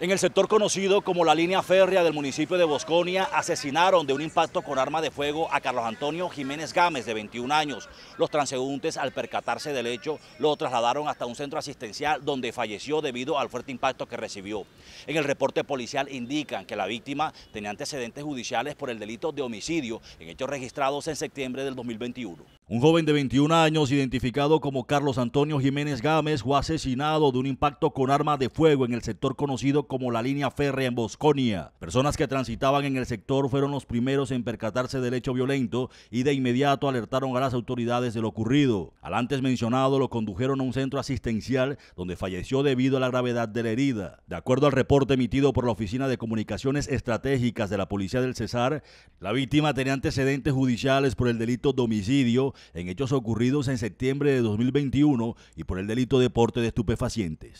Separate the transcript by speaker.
Speaker 1: En el sector conocido como la línea férrea del municipio de Bosconia, asesinaron de un impacto con arma de fuego a Carlos Antonio Jiménez Gámez, de 21 años. Los transeúntes, al percatarse del hecho, lo trasladaron hasta un centro asistencial donde falleció debido al fuerte impacto que recibió. En el reporte policial indican que la víctima tenía antecedentes judiciales por el delito de homicidio en hechos registrados en septiembre del 2021. Un joven de 21 años, identificado como Carlos Antonio Jiménez Gámez, fue asesinado de un impacto con arma de fuego en el sector conocido como la línea férrea en Bosconia. Personas que transitaban en el sector fueron los primeros en percatarse del hecho violento y de inmediato alertaron a las autoridades de lo ocurrido. Al antes mencionado lo condujeron a un centro asistencial donde falleció debido a la gravedad de la herida. De acuerdo al reporte emitido por la Oficina de Comunicaciones Estratégicas de la Policía del Cesar, la víctima tenía antecedentes judiciales por el delito de homicidio en hechos ocurridos en septiembre de 2021 y por el delito de porte de estupefacientes.